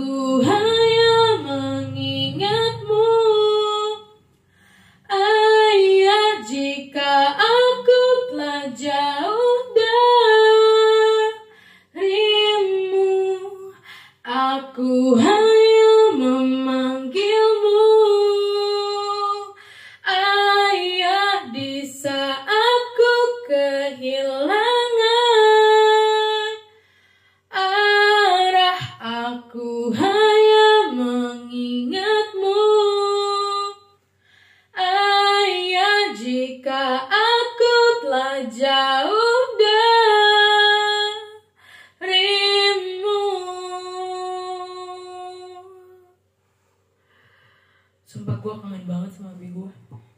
Ku hanya mengingatmu Ayah jika aku telah jauh darimu Aku hanya memanggilmu Ayah di saat ku kehilangan Jika aku telah jauh darimu Sumpah gue kangen banget sama abi gue